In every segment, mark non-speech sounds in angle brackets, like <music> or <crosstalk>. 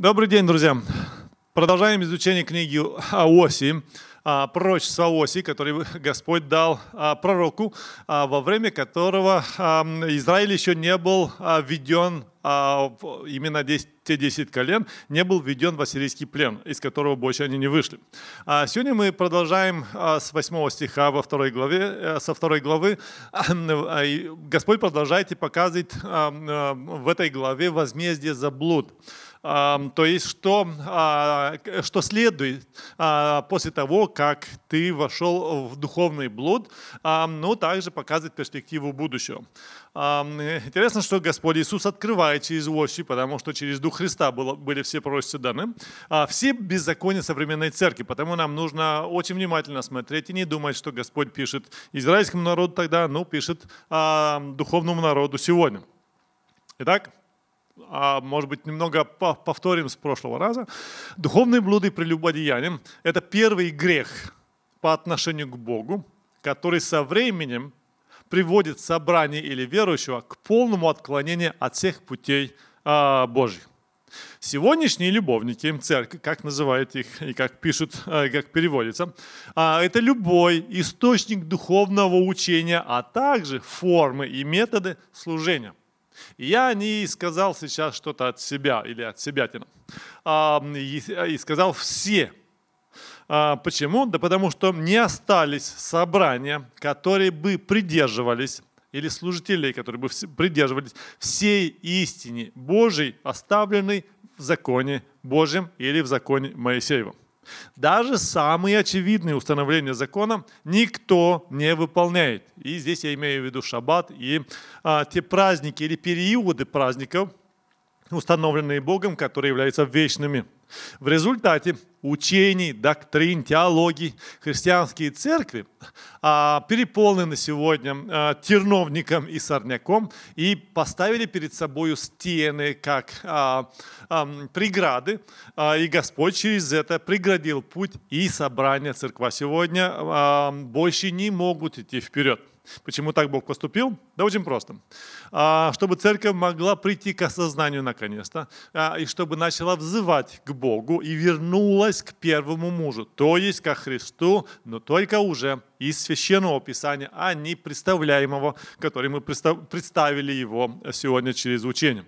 Добрый день, друзья. Продолжаем изучение книги Оси, пророчества Оси, которое Господь дал а, пророку, а, во время которого а, Израиль еще не был введен именно 10, те 10 колен, не был введен в ассирийский плен, из которого больше они не вышли. Сегодня мы продолжаем с 8 стиха во второй главе, э, со второй главы. Господь продолжает и показывает в этой главе возмездие за блуд. То есть, что, а, что следует а, после того, как ты вошел в духовный блуд, но также показывает перспективу будущего. Интересно, что Господь Иисус открывает через овощи, потому что через Дух Христа было, были все пророчества даны. А, все беззакония современной церкви, потому нам нужно очень внимательно смотреть и не думать, что Господь пишет израильскому народу тогда, но пишет духовному народу сегодня. Итак, а может быть немного повторим с прошлого раза. Духовные блуды и прелюбодеяние – это первый грех по отношению к Богу, который со временем приводит собрание или верующего к полному отклонению от всех путей а, Божьих. Сегодняшние любовники церкви, как называют их и как пишут, а, и как переводится, а, это любой источник духовного учения, а также формы и методы служения. Я не сказал сейчас что-то от себя или от себя а, и, и сказал все. А, почему? Да потому что не остались собрания, которые бы придерживались или служителей, которые бы придерживались всей истине Божьей, оставленной в законе Божьем или в законе Моисеевом. Даже самые очевидные установления закона никто не выполняет. И здесь я имею в виду шаббат и а, те праздники или периоды праздников, установленные Богом, которые являются вечными. В результате учений, доктрин, теологии христианские церкви а, переполнены сегодня а, терновником и сорняком и поставили перед собой стены как а, а, преграды, а, и Господь через это преградил путь и собрание церква сегодня больше не могут идти вперед. Почему так Бог поступил? Да очень просто. А, чтобы церковь могла прийти к осознанию наконец-то, а, и чтобы начала взывать к Богу и вернулась к первому мужу, то есть ко Христу, но только уже из Священного Писания, а не представляемого, который мы представили его сегодня через учение.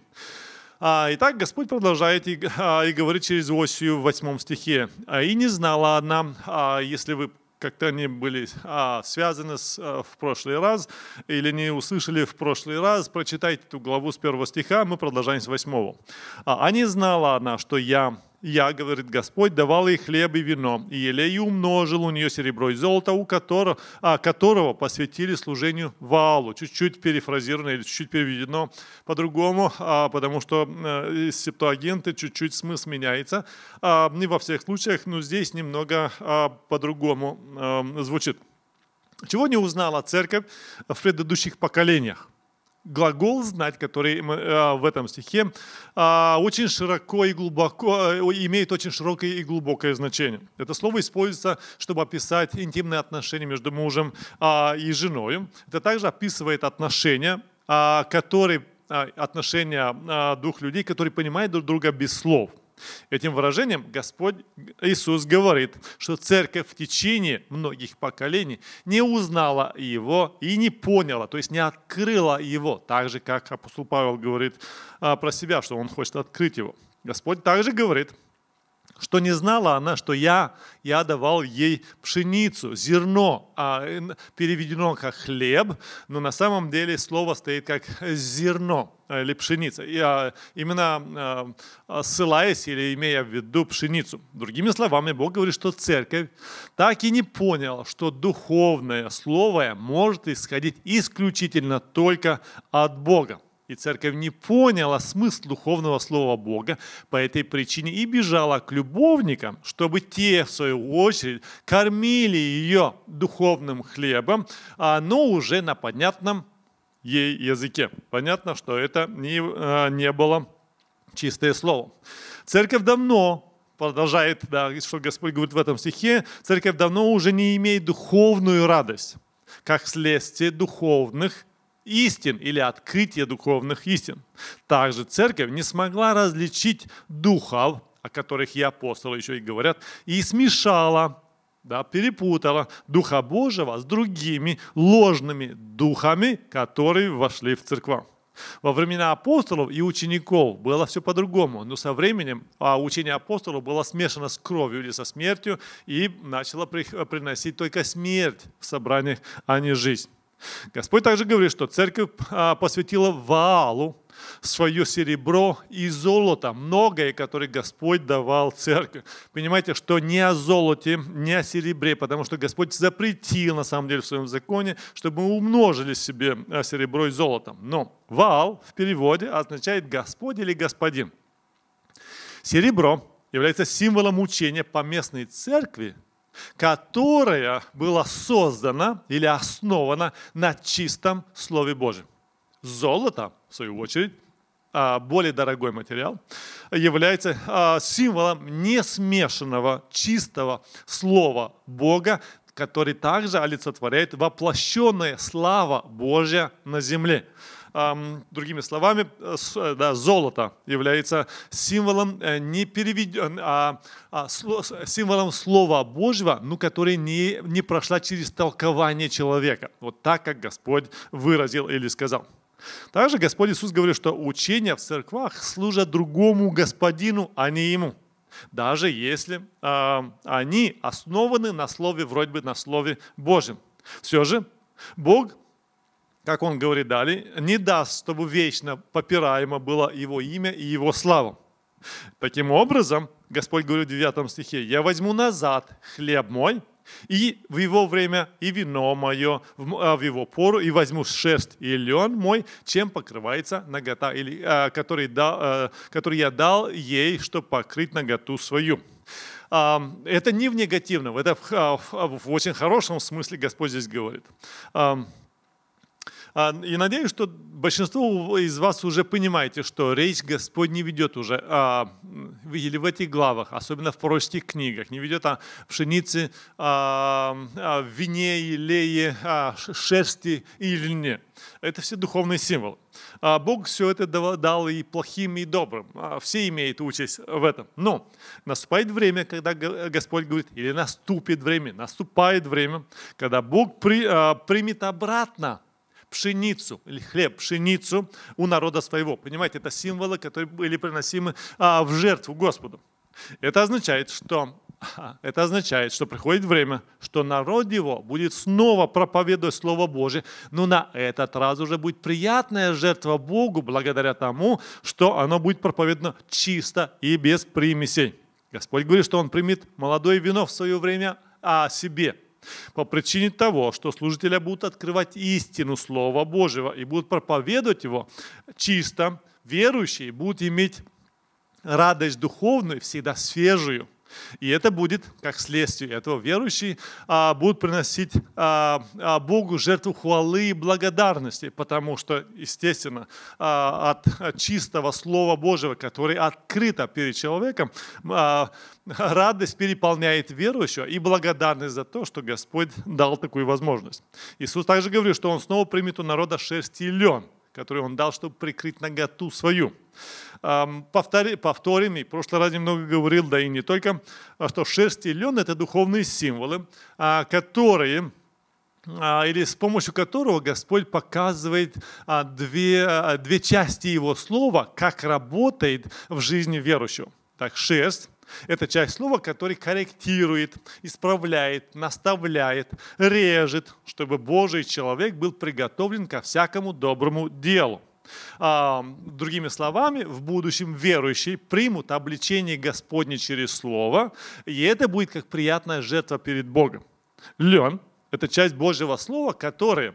А, итак, Господь продолжает и, говорит через Осию в 8 стихе. «И не знала она, если вы как-то они были а, связаны с, а, в прошлый раз или не услышали в прошлый раз, прочитайте эту главу с первого стиха, мы продолжаем с восьмого. «А не знала она, что я я, говорит Господь, давал ей хлеб и вино, и елей умножил у нее серебро и золото, у которого, а, которого посвятили служению Ваалу. Чуть-чуть перефразировано или чуть-чуть переведено по-другому, а, потому что а, из септуагенты чуть-чуть смысл меняется. А, не во всех случаях, но здесь немного а, по-другому э, звучит. Чего не узнала церковь в предыдущих поколениях? глагол «знать», который э, в этом стихе а, очень широко и глубоко, э, имеет очень широкое и глубокое значение. Это слово используется, чтобы описать интимные отношения между мужем а, и женой. Это также описывает отношения, а, которые отношения двух людей, которые понимают друг друга без слов – Этим выражением Господь Иисус говорит, что церковь в течение многих поколений не узнала Его и не поняла, то есть не открыла Его, так же, как апостол Павел говорит а, про себя, что он хочет открыть Его. Господь также говорит – что не знала она, что я, я давал ей пшеницу, зерно, а э, переведено как хлеб, но на самом деле слово стоит как зерно или пшеница, и, а, именно а, ссылаясь или имея в виду пшеницу. Другими словами, Бог говорит, что церковь так и не поняла, что духовное слово может исходить исключительно только от Бога. И церковь не поняла смысл духовного слова Бога по этой причине и бежала к любовникам, чтобы те, в свою очередь, кормили ее духовным хлебом, а, но уже на понятном ей языке. Понятно, что это не, а, не было чистое слово. Церковь давно продолжает, да, что Господь говорит в этом стихе, церковь давно уже не имеет духовную радость, как следствие духовных истин или открытие духовных истин. Также церковь не смогла различить духов, о которых и апостолы еще и говорят, и смешала, да, перепутала Духа Божьего с другими ложными духами, которые вошли в церковь. Во времена апостолов и учеников было все по-другому, но со временем а учение апостолов было смешано с кровью или со смертью и начало приносить только смерть в собраниях, а не жизнь. Господь также говорит, что церковь а, посвятила Ваалу свое серебро и золото, многое, которое Господь давал церкви. Понимаете, что не о золоте, не о серебре, потому что Господь запретил, на самом деле, в своем законе, чтобы мы умножили себе а, серебро и золото. Но Ваал в переводе означает Господь или Господин. Серебро является символом учения по местной церкви – которая была создана или основана на чистом Слове Божьем. Золото, в свою очередь, а, более дорогой материал, является а, символом несмешанного, чистого Слова Бога, который также олицетворяет воплощенная слава Божья на земле. Другими словами, э, э, да, золото является символом, э, не переведен, а, а символом Слова Божьего, но который не, не прошло через толкование человека. Вот так, как Господь выразил или сказал. Также Господь Иисус говорит, что учения в церквах служат другому господину, а не ему. Даже если э, они основаны на слове, вроде бы на слове Божьем. Все же Бог как он говорит далее, не даст, чтобы вечно попираемо было его имя и его славу. Таким образом, Господь говорит в 9 стихе, «Я возьму назад хлеб мой, и в его время, и вино мое, в а, его пору, и возьму шерсть и лен мой, чем покрывается нагота, или, а, который, дал, а, который я дал ей, чтобы покрыть наготу свою». Это не в негативном, это в, в очень хорошем смысле Господь здесь говорит. А, и надеюсь, что большинство из вас уже понимаете, что речь Господь не ведет уже, а, или в этих главах, особенно в пророческих книгах, не ведет о пшенице, а, о а, вине и лее, о шерсти и льне. Это все духовные символы. Бог все это дал и плохим, и добрым. Все имеют участь в этом. Но наступает время, когда Господь говорит, или наступит время, наступает время, когда Бог примет обратно пшеницу, или хлеб, пшеницу у народа своего. Понимаете, это символы, которые были приносимы а, в жертву Господу. Это означает, что это означает, что приходит время, что народ его будет снова проповедовать Слово Божие, но на этот раз уже будет приятная жертва Богу благодаря тому, что оно будет проповедано чисто и без примесей. Господь говорит, что Он примет молодое вино в свое время а себе – по причине того, что служители будут открывать истину Слова Божьего и будут проповедовать его чисто, верующие будут иметь радость духовную всегда свежую – и это будет, как следствие этого, верующие а, будут приносить а, а, Богу жертву хвалы и благодарности, потому что, естественно, а, от, от чистого Слова Божьего, которое открыто перед человеком, а, радость переполняет верующего и благодарность за то, что Господь дал такую возможность. Иисус также говорит, что Он снова примет у народа шерсть и лен, который Он дал, чтобы прикрыть наготу свою. Повтори, повторим, и в прошлый раз немного говорил, да и не только, а, что шерсть и лен – это духовные символы, а, которые а, или с помощью которого Господь показывает две, две части Его Слова, как работает в жизни верующего. Так, шерсть – это часть слова, который корректирует, исправляет, наставляет, режет, чтобы Божий человек был приготовлен ко всякому доброму делу. А, другими словами, в будущем верующие примут обличение Господне через Слово, и это будет как приятная жертва перед Богом. Лен – это часть Божьего Слова, которая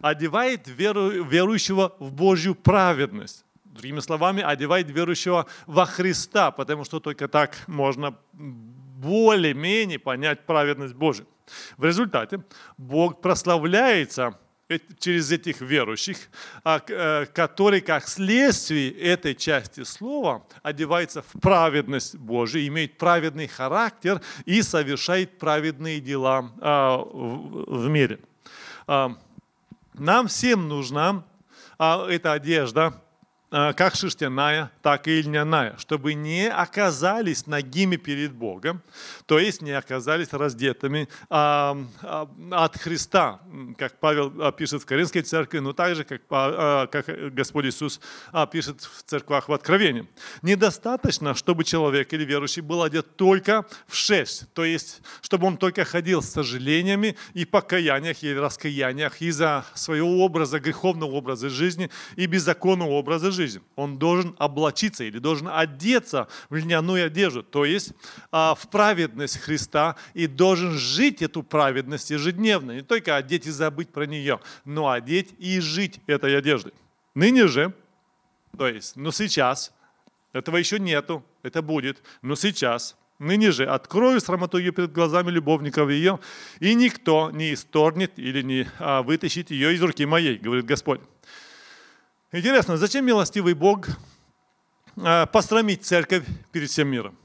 одевает верующего в Божью праведность. Другими словами, одевает верующего во Христа, потому что только так можно более-менее понять праведность Божию. В результате Бог прославляется – через этих верующих, а, э, которые как следствие этой части слова одеваются в праведность Божию, имеют праведный характер и совершают праведные дела а, в мире. А, нам всем нужна эта одежда, а, как шерстяная, так и льняная, чтобы не оказались нагими перед Богом, то есть не оказались раздетыми а, а, от Христа, как Павел пишет в Коринфской церкви, но также, как, как Господь Иисус пишет в церквах в Откровении. Недостаточно, чтобы человек или верующий был одет только в шесть, то есть, чтобы он только ходил с сожалениями и покаяниях, и раскаяниях из-за своего образа, греховного образа жизни и беззаконного образа жизни жизнь, он должен облачиться или должен одеться в льняную одежду, то есть а, в праведность Христа и должен жить эту праведность ежедневно, не только одеть и забыть про нее, но одеть и жить этой одеждой. Ныне же, то есть, но сейчас, этого еще нету, это будет, но сейчас – Ныне же открою срамоту ее перед глазами любовников ее, и никто не исторнет или не а, вытащит ее из руки моей, говорит Господь. Интересно, зачем милостивый Бог а, посрамить церковь перед всем миром?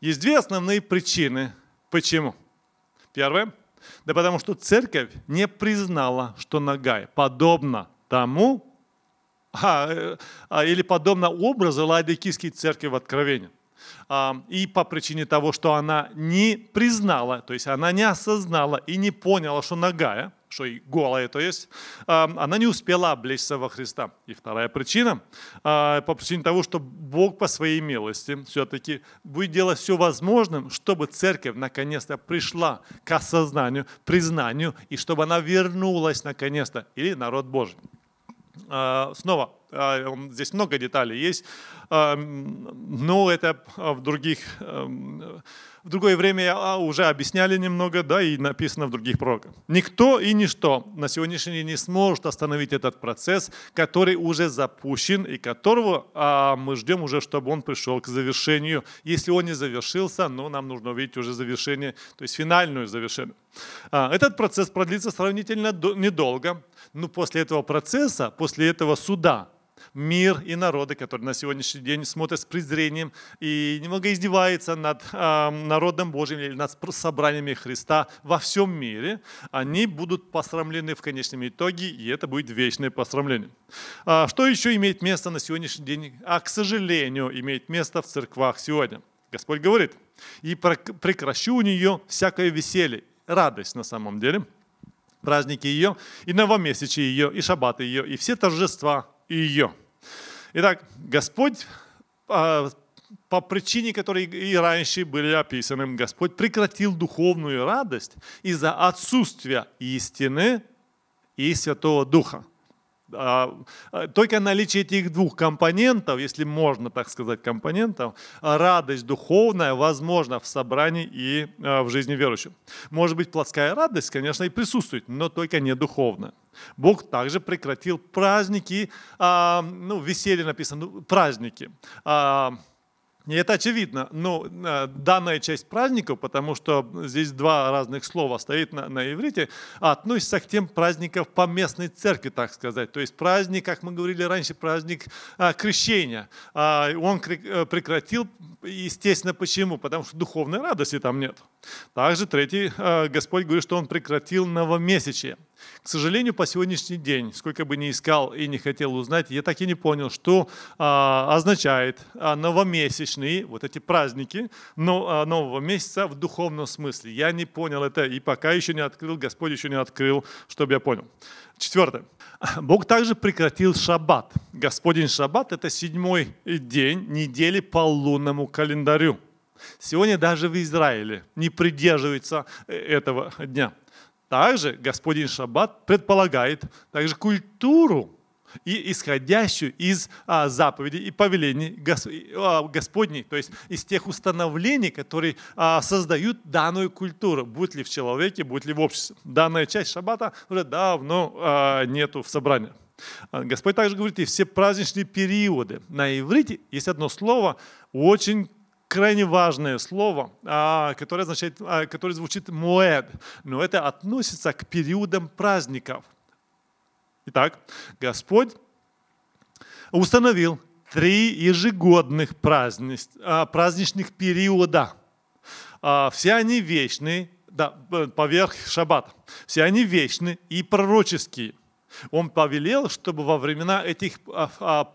Есть две основные причины. Почему? Первое. Да потому что церковь не признала, что Нагай подобно тому, а, а, или подобно образу Лаодикийской церкви в Откровении. А, и по причине того, что она не признала, то есть она не осознала и не поняла, что Нагая что и голая, то есть, она не успела облечься во Христа. И вторая причина, а, по причине того, что Бог по своей милости все-таки будет делать все возможным, чтобы церковь наконец-то пришла к осознанию, признанию, и чтобы она вернулась наконец-то, или народ Божий. А, снова, а, здесь много деталей есть, а, но ну, это в, других, эм, в другое время уже объясняли немного, да, и написано в других пророках. Никто и ничто на сегодняшний день не сможет остановить этот процесс, который уже запущен и которого мы ждем уже, чтобы он пришел к завершению. Если он не завершился, но ну, нам нужно увидеть уже завершение, то есть финальную завершение. Этот процесс продлится сравнительно недолго – но ну, после этого процесса, после этого суда, мир и народы, которые на сегодняшний день смотрят с презрением и немного издеваются над э, народом Божьим или над собраниями Христа во всем мире, они будут посрамлены в конечном итоге, и это будет вечное посрамление. А что еще имеет место на сегодняшний день, а, к сожалению, имеет место в церквах сегодня? Господь говорит, «И прекращу у нее всякое веселье». Радость на самом деле – праздники ее, и новомесячие ее, и шаббаты ее, и все торжества ее. Итак, Господь а, по причине, которые и раньше были описаны, Господь прекратил духовную радость из-за отсутствия истины и Святого Духа. А, а, только наличие этих двух компонентов, если можно так сказать, компонентов, а, радость духовная возможно в собрании и в жизни верующих. Может быть, плотская радость, конечно, и присутствует, но только не духовная. Бог также прекратил праздники, ну, веселье написано, ну, праздники. И это очевидно, но ну, э, данная часть праздников, потому что здесь два разных слова стоит на, на иврите, относится к тем праздникам по местной церкви, так сказать. То есть праздник, как мы говорили раньше, праздник а, крещения. А, он э, прекратил, естественно, почему? Потому что духовной радости там нет. Также третий, а, Господь говорит, что он прекратил новомесячие. К сожалению, по сегодняшний день, сколько бы ни искал и не хотел узнать, я так и не понял, что а, означает а, новомесячные вот эти праздники но, а, нового месяца в духовном смысле. Я не понял это и пока еще не открыл, Господь еще не открыл, чтобы я понял. Четвертое. Бог также прекратил шаббат. Господень шаббат – это седьмой день недели по лунному календарю. Сегодня даже в Израиле не придерживается э, этого дня – также Господин Шаббат предполагает также культуру, и исходящую из а, заповедей и повелений гос, а, Господней, то есть из тех установлений, которые а, создают данную культуру, будет ли в человеке, будет ли в обществе. Данная часть шаббата уже давно а, нету в собрании. А, Господь также говорит, и все праздничные периоды. На иврите есть одно слово, очень крайне важное слово, а, которое, означает, а, которое звучит «моэд», но это относится к периодам праздников. Итак, Господь установил три ежегодных а, праздничных периода. Все они вечные, да, поверх шаббата. Все они вечны и пророческие. Он повелел, чтобы во времена этих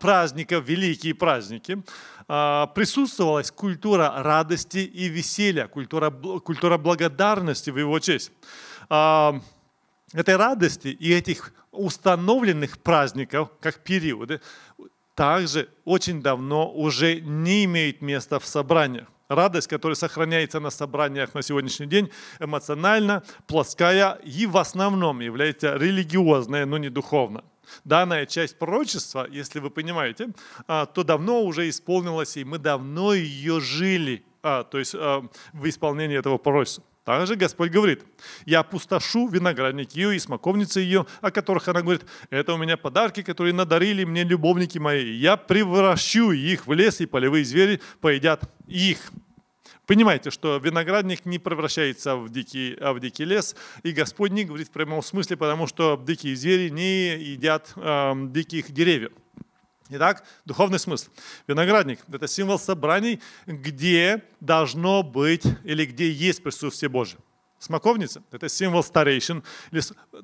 праздников, великие праздники, а, присутствовала культура радости и веселья, культура, культура благодарности в его честь. А, этой радости и этих установленных праздников, как периоды, также очень давно уже не имеют места в собраниях. Радость, которая сохраняется на собраниях на сегодняшний день, эмоционально, плоская и в основном является религиозной, но не духовной. Данная часть пророчества, если вы понимаете, а, то давно уже исполнилась, и мы давно ее жили, а, то есть а, в исполнении этого пророчества. Также Господь говорит, я опустошу виноградник ее и смоковницы ее, о которых она говорит, это у меня подарки, которые надарили мне любовники мои, я превращу их в лес, и полевые звери поедят их. Понимаете, что виноградник не превращается в дикий, а в дикий лес, и Господь не говорит в прямом смысле, потому что дикие звери не едят э, диких деревьев. Итак, духовный смысл. Виноградник – это символ собраний, где должно быть или где есть присутствие Божие. Смоковница – это символ старейшин.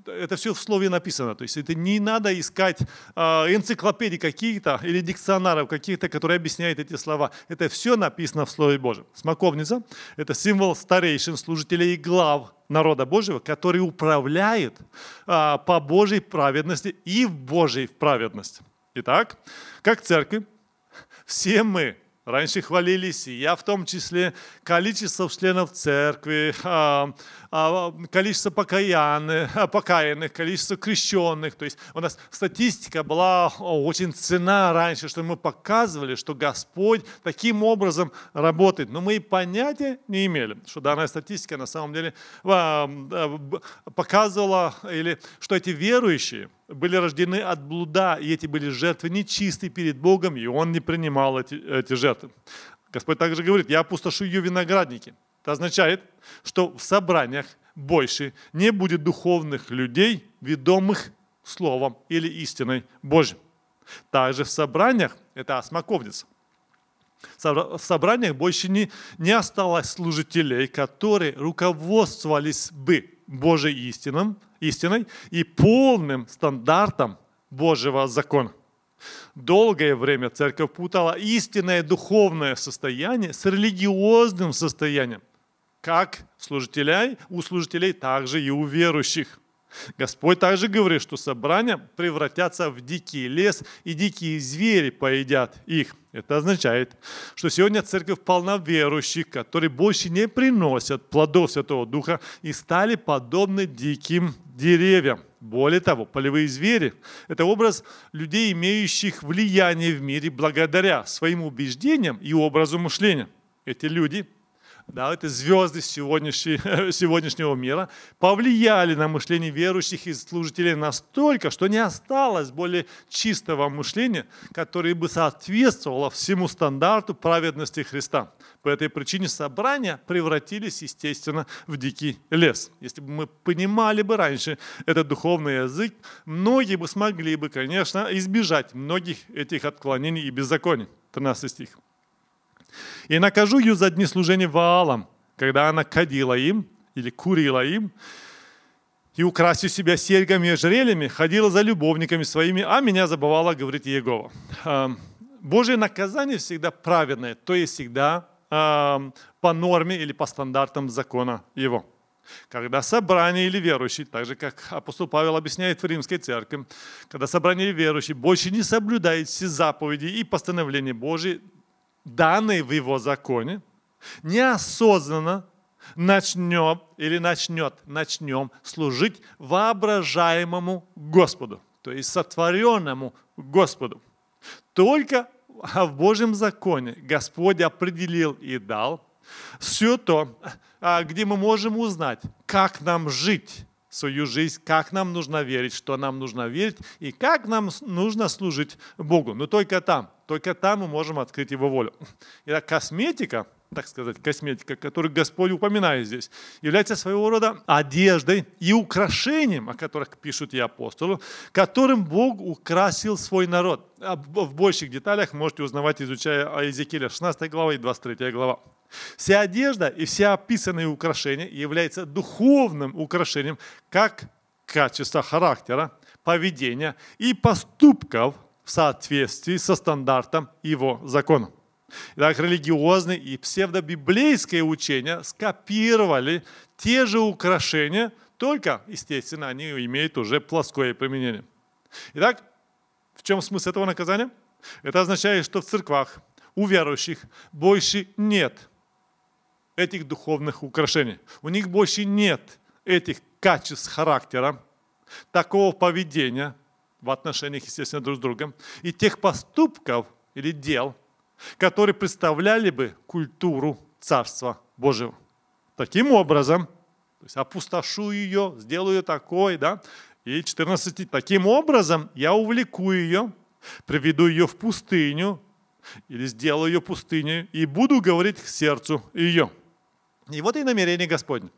Это все в слове написано. То есть это не надо искать а, энциклопедии какие-то или дикционаров каких-то, которые объясняют эти слова. Это все написано в Слове Божьем. Смоковница – это символ старейшин, служителей и глав народа Божьего, который управляет а, по Божьей праведности и в Божьей праведности. Итак, как церкви, все мы Раньше хвалились, и я в том числе, количеством членов церкви, а, а, количество покаянных, а, покаянных, количество крещенных. То есть у нас статистика была очень цена раньше, что мы показывали, что Господь таким образом работает. Но мы и понятия не имели, что данная статистика на самом деле а, показывала, или что эти верующие были рождены от блуда, и эти были жертвы нечистые перед Богом, и Он не принимал эти, эти жертвы. Господь также говорит, я опустошу ее виноградники. Это означает, что в собраниях больше не будет духовных людей, ведомых Словом или истиной Божьей. Также в собраниях, это осмоковница, в собраниях больше не, не осталось служителей, которые руководствовались бы Божьей истином, истиной и полным стандартом Божьего закона. Долгое время церковь путала истинное духовное состояние с религиозным состоянием как служителей, у служителей, также и у верующих. Господь также говорит, что собрания превратятся в дикий лес, и дикие звери поедят их. Это означает, что сегодня церковь полна верующих, которые больше не приносят плодов Святого Духа и стали подобны диким деревьям. Более того, полевые звери – это образ людей, имеющих влияние в мире благодаря своим убеждениям и образу мышления. Эти люди – да, это звезды <laughs> сегодняшнего мира, повлияли на мышление верующих и служителей настолько, что не осталось более чистого мышления, которое бы соответствовало всему стандарту праведности Христа. По этой причине собрания превратились, естественно, в дикий лес. Если бы мы понимали бы раньше этот духовный язык, многие бы смогли бы, конечно, избежать многих этих отклонений и беззаконий. 13 стих. И накажу ее за дни служения Ваалам, когда она кадила им или курила им, и украсив себя серьгами и ожерельями, ходила за любовниками своими, а меня забывала, говорит Иегова. А, Божье наказание всегда праведное, то есть всегда а, по норме или по стандартам закона его. Когда собрание или верующий, так же как апостол Павел объясняет в римской церкви, когда собрание или верующий больше не соблюдает все заповеди и постановления Божии данный в его законе, неосознанно начнем или начнет, начнем служить воображаемому Господу, то есть сотворенному Господу. Только в Божьем законе Господь определил и дал все то, а, где мы можем узнать, как нам жить свою жизнь, как нам нужно верить, что нам нужно верить и как нам нужно служить Богу. Но только там, только там мы можем открыть Его волю. Итак, косметика – так сказать, косметика, которую Господь упоминает здесь, является своего рода одеждой и украшением, о которых пишут и апостолы, которым Бог украсил свой народ. В больших деталях можете узнавать, изучая Иезекииля 16 глава и 23 глава. Вся одежда и все описанные украшения являются духовным украшением как качества характера, поведения и поступков в соответствии со стандартом его закона. Итак, религиозные и псевдобиблейское учение скопировали те же украшения, только, естественно, они имеют уже плоское применение. Итак, в чем смысл этого наказания? Это означает, что в церквах у верующих больше нет этих духовных украшений. У них больше нет этих качеств характера, такого поведения в отношениях, естественно, друг с другом, и тех поступков или дел – которые представляли бы культуру Царства Божьего. Таким образом, то есть опустошу ее, сделаю такой, да, и 14. Таким образом я увлеку ее, приведу ее в пустыню, или сделаю ее пустыней, и буду говорить к сердцу ее. И вот и намерение Господне.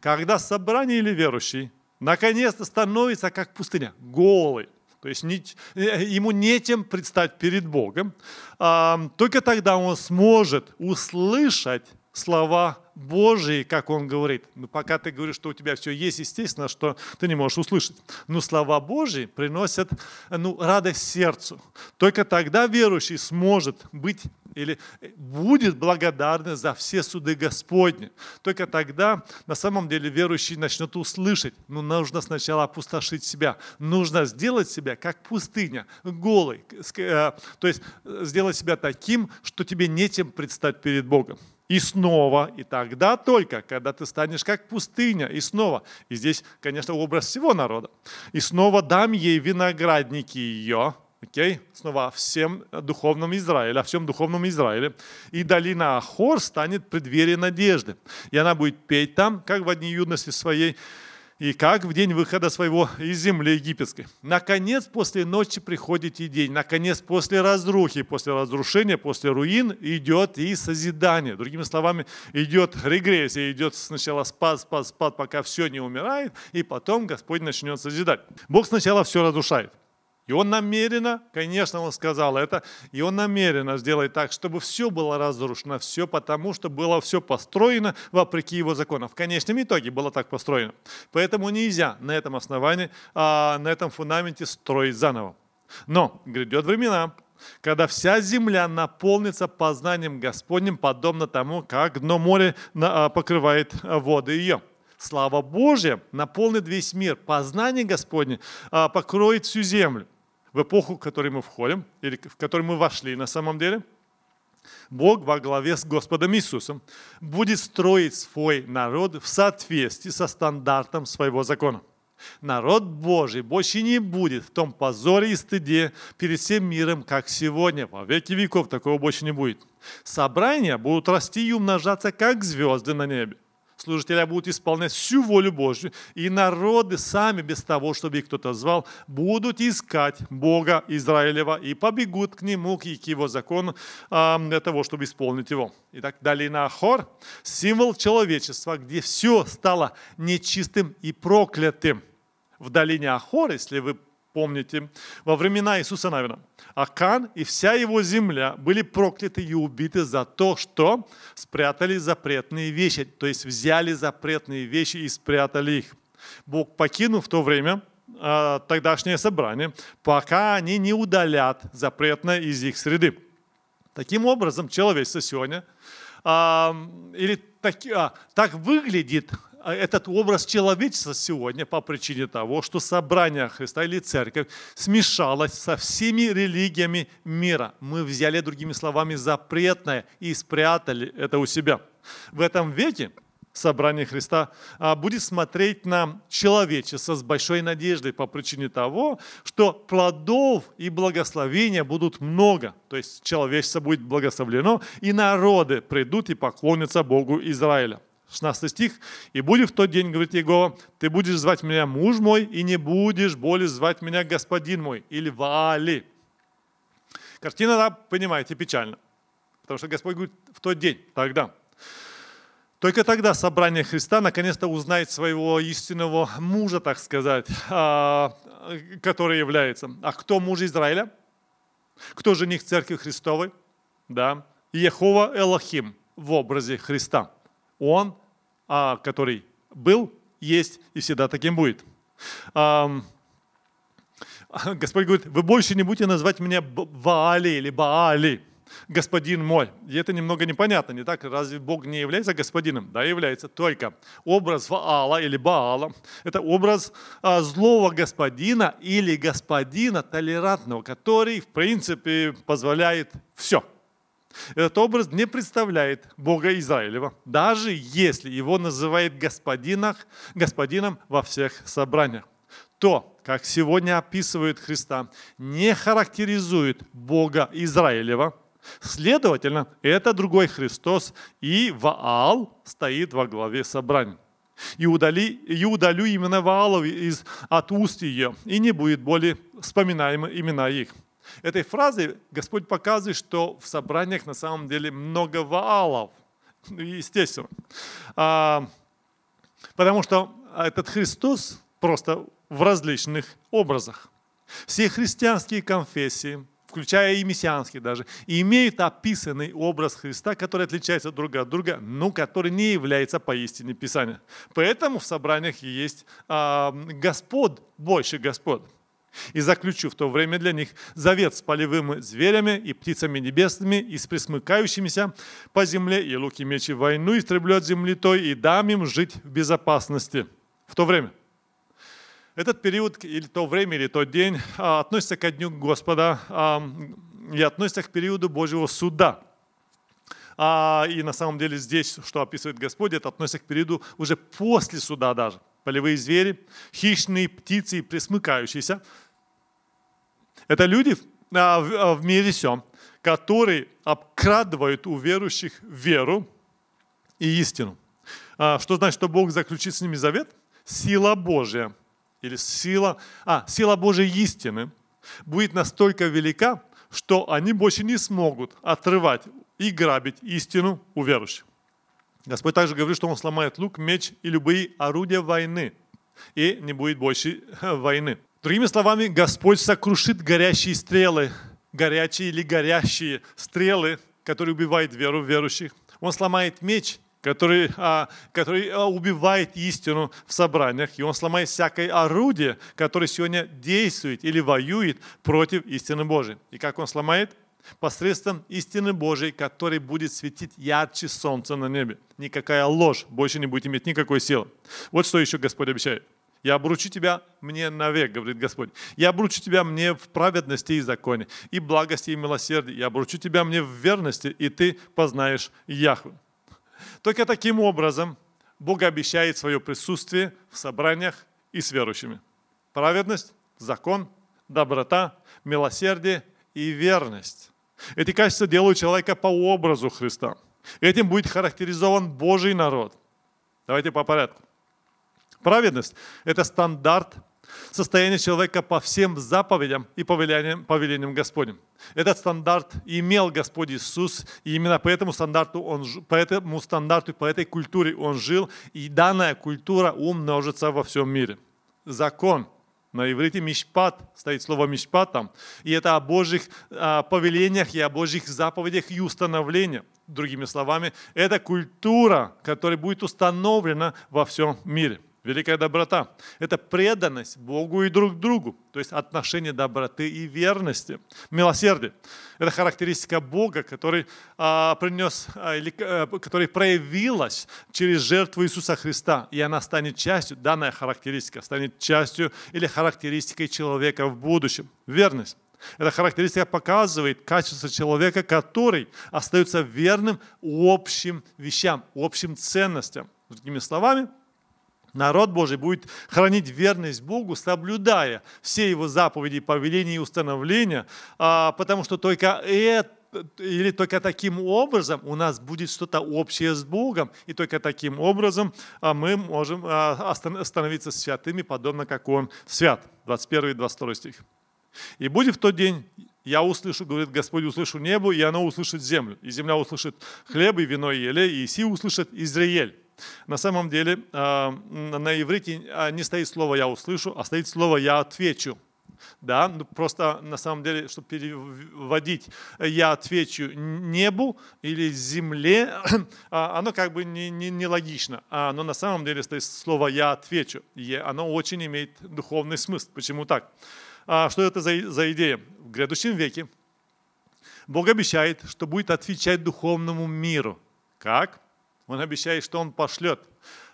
Когда собрание или верующий наконец-то становится как пустыня, голый, то есть не, э, ему нечем предстать перед Богом. только тогда он сможет услышать слова Божьи, как он говорит. Но «Ну, пока ты говоришь, что у тебя все есть, естественно, что ты не можешь услышать. Но слова Божии приносят ну, радость сердцу. Только тогда верующий сможет быть или э, будет благодарны за все суды Господни. Только тогда на самом деле верующий начнет услышать, но «Ну, нужно сначала опустошить себя. Нужно сделать себя как пустыня, голый. Э, то есть э, сделать себя таким, что тебе нечем предстать перед Богом и снова, и тогда только, когда ты станешь как пустыня, и снова. И здесь, конечно, образ всего народа. И снова дам ей виноградники ее, окей, okay? снова всем духовном Израиле, а всем духовном Израиле. И долина Ахор станет преддверие надежды. И она будет петь там, как в одни юности своей, и как в день выхода своего из земли египетской. Наконец, после ночи приходит и день. Наконец, после разрухи, после разрушения, после руин идет и созидание. Другими словами, идет регрессия, идет сначала спад, спад, спад, пока все не умирает, и потом Господь начнет созидать. Бог сначала все разрушает. И он намеренно, конечно, он сказал это, и он намеренно сделает так, чтобы все было разрушено, все потому, что было все построено вопреки его законам. В конечном итоге было так построено. Поэтому нельзя на этом основании, а, на этом фундаменте строить заново. Но грядет времена, когда вся земля наполнится познанием Господним, подобно тому, как дно моря а, покрывает а, воды ее. Слава Божья наполнит весь мир. Познание Господне покроет всю землю в эпоху, в которую мы входим, или в которую мы вошли на самом деле, Бог во главе с Господом Иисусом будет строить свой народ в соответствии со стандартом своего закона. Народ Божий больше не будет в том позоре и стыде перед всем миром, как сегодня. Во веки веков такого больше не будет. Собрания будут расти и умножаться, как звезды на небе служителя будут исполнять всю волю Божью, и народы сами, без того, чтобы их кто-то звал, будут искать Бога Израилева и побегут к Нему, к Его закону, а, для того, чтобы исполнить его. Итак, долина Ахор – символ человечества, где все стало нечистым и проклятым. В долине Ахор, если вы помните, во времена Иисуса Навина, Акан и вся его земля были прокляты и убиты за то, что спрятали запретные вещи, то есть взяли запретные вещи и спрятали их. Бог покинул в то время а, тогдашнее собрание, пока они не удалят запретное из их среды. Таким образом, человечество сегодня, или так, а, так выглядит а этот образ человечества сегодня по причине того, что собрание Христа или церковь смешалось со всеми религиями мира. Мы взяли, другими словами, запретное и спрятали это у себя. В этом веке собрание Христа а, будет смотреть на человечество с большой надеждой по причине того, что плодов и благословения будут много. То есть человечество будет благословлено, и народы придут и поклонятся Богу Израиля. 16 стих. «И будет в тот день, — говорит Егова, — ты будешь звать меня муж мой, и не будешь более звать меня господин мой» или «Вали». Картина, да, понимаете, печальна. Потому что Господь говорит в тот день, тогда. Только тогда собрание Христа наконец-то узнает своего истинного мужа, так сказать, а, который является. А кто муж Израиля? Кто жених Церкви Христовой? Да, Ехова Элохим в образе Христа. Он а, который был, есть и всегда таким будет. А, <laughs> Господь говорит, вы больше не будете называть меня Ваали или Баали, господин мой. И это немного непонятно, не так? Разве Бог не является господином? Да, является. Только образ Ваала или Баала – это образ а, злого господина или господина толерантного, который, в принципе, позволяет все – этот образ не представляет Бога Израилева, даже если его называет господином во всех собраниях. То, как сегодня описывают Христа, не характеризует Бога Израилева. Следовательно, это другой Христос, и Ваал стоит во главе собрания. И, удали, и удалю именно Ваалов из, от уст ее, и не будет более вспоминаемы имена их. Этой фразой Господь показывает, что в собраниях на самом деле много ваалов. Ну, естественно. А, потому что этот Христос просто в различных образах. Все христианские конфессии, включая и мессианские даже, имеют описанный образ Христа, который отличается друг от друга, но который не является поистине Писания. Поэтому в собраниях есть а, Господь больше Господь и заключу в то время для них завет с полевыми зверями и птицами небесными, и с присмыкающимися по земле, и луки мечи войну истреблю от земли той, и дам им жить в безопасности». В то время. Этот период, или то время, или тот день, а, относится ко дню Господа а, и относится к периоду Божьего суда а, – и на самом деле здесь, что описывает Господь, это относится к периоду уже после суда даже. Полевые звери, хищные птицы и пресмыкающиеся это люди а, а, в мире всем, которые обкрадывают у верующих веру и истину. А, что значит, что Бог заключит с ними завет? Сила Божья или сила, а, сила Божьей истины будет настолько велика, что они больше не смогут отрывать и грабить истину у верующих. Господь также говорит, что Он сломает лук, меч и любые орудия войны, и не будет больше э, войны. Другими словами, Господь сокрушит горящие стрелы, горячие или горящие стрелы, которые убивают веру верующих. Он сломает меч, который, а, который а, убивает истину в собраниях, и он сломает всякое орудие, которое сегодня действует или воюет против истины Божией. И как он сломает? посредством истины Божией, который будет светить ярче солнца на небе. Никакая ложь больше не будет иметь никакой силы. Вот что еще Господь обещает. Я обручу тебя мне навек, говорит Господь. Я обручу тебя мне в праведности и законе, и благости, и милосердии. Я обручу тебя мне в верности, и ты познаешь Яхву. Только таким образом Бог обещает свое присутствие в собраниях и с верующими. Праведность, закон, доброта, милосердие и верность. Эти качества делают человека по образу Христа. Этим будет характеризован Божий народ. Давайте по порядку. Праведность – это стандарт состояния человека по всем заповедям и повелениям, повелениям Господним. Этот стандарт имел Господь Иисус, и именно по этому стандарту, он, по этому стандарту, по этой культуре Он жил, и данная культура умножится во всем мире. Закон. На иврите «мишпат» стоит слово «мишпат» там, и это о Божьих о а, повелениях и о Божьих заповедях и установлениях. Другими словами, это культура, которая будет установлена во всем мире – Великая доброта – это преданность Богу и друг другу, то есть отношение доброты и верности. Милосердие – это характеристика Бога, который а, принес, а, или, а, э, который проявилась через жертву Иисуса Христа, и она станет частью, данная характеристика станет частью или характеристикой человека в будущем. Верность это характеристика показывает качество человека, который остается верным общим вещам, общим ценностям. Другими словами, Народ Божий будет хранить верность Богу, соблюдая все его заповеди, повеления и установления, а, потому что только это или только таким образом у нас будет что-то общее с Богом, и только таким образом а, мы можем а, становиться святыми, подобно как Он свят. 21 и 22 стих. «И будет в тот день я услышу, говорит Господь, услышу небо, и оно услышит землю, и земля услышит хлеб, и вино, и еле, и Иси услышит Израиль». На самом деле а, на иврите а, не стоит слово «я услышу», а стоит слово «я отвечу». Да, ну просто на самом деле, чтобы переводить э, «я отвечу небу» или «земле», <clears throat> а, оно как бы не, не, не логично. Но на самом деле стоит слово «я отвечу». И оно очень имеет духовный смысл. Почему так? Что это за, за идея? В грядущем веке Бог обещает, что будет отвечать духовному миру. Как? Он обещает, что Он пошлет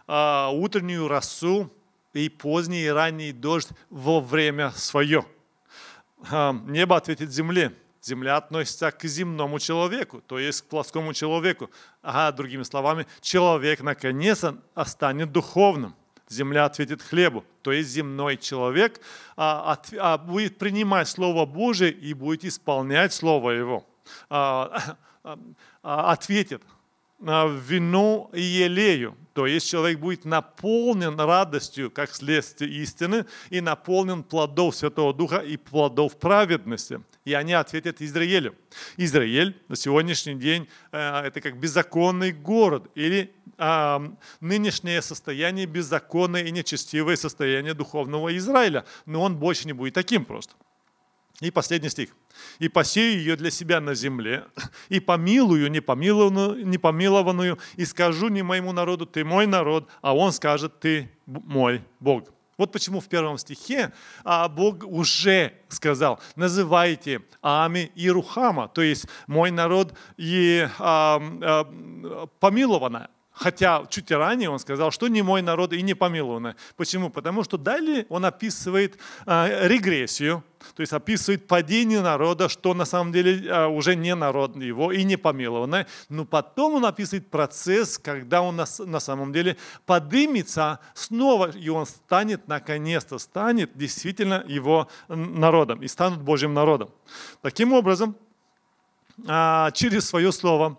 а, утреннюю росу и поздний и ранний дождь во время свое. А, небо ответит земле. Земля относится к земному человеку, то есть к плоскому человеку. А другими словами, человек наконец то станет духовным. Земля ответит хлебу, то есть земной человек а, от, а, будет принимать Слово Божие и будет исполнять Слово Его. а, <coughs> а, а, ответит а, вину и елею. То есть человек будет наполнен радостью, как следствие истины, и наполнен плодов Святого Духа и плодов праведности. И они ответят Израилю. Израиль на сегодняшний день э, это как беззаконный город или а, нынешнее состояние беззаконное и нечестивое состояние духовного Израиля. Но он больше не будет таким просто. И последний стих. «И посею ее для себя на земле, и помилую непомилованную, непомилованную, и скажу не моему народу, ты мой народ, а он скажет, ты мой Бог». Вот почему в первом стихе а Бог уже сказал, называйте Ами и Рухама, то есть мой народ и а, а, помилованная. Хотя чуть ранее он сказал, что не мой народ и не помилованный. Почему? Потому что далее он описывает а, регрессию, то есть описывает падение народа, что на самом деле а, уже не народ его и не помилованный. Но потом он описывает процесс, когда он на самом деле подымется снова, и он станет, наконец-то станет действительно его народом и станут Божьим народом. Таким образом, а, через свое слово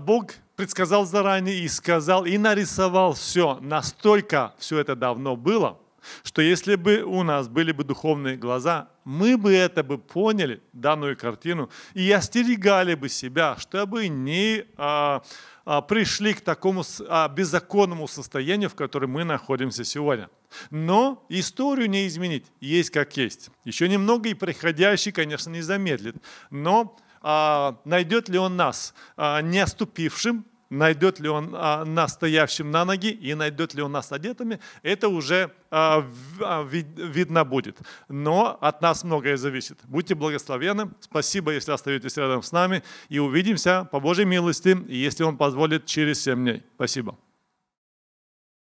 Бог предсказал заранее и сказал, и нарисовал все. Настолько все это давно было, что если бы у нас были бы духовные глаза, мы бы это бы поняли, данную картину, и остерегали бы себя, чтобы не а, а, пришли к такому а, беззаконному состоянию, в котором мы находимся сегодня. Но историю не изменить, есть как есть. Еще немного и приходящий, конечно, не замедлит, но а, найдет ли он нас а, не оступившим, найдет ли он а, нас стоящим на ноги и найдет ли он нас одетыми, это уже а, а, видно будет. Но от нас многое зависит. Будьте благословены. Спасибо, если остаетесь рядом с нами. И увидимся по Божьей милости, если Он позволит, через 7 дней. Спасибо.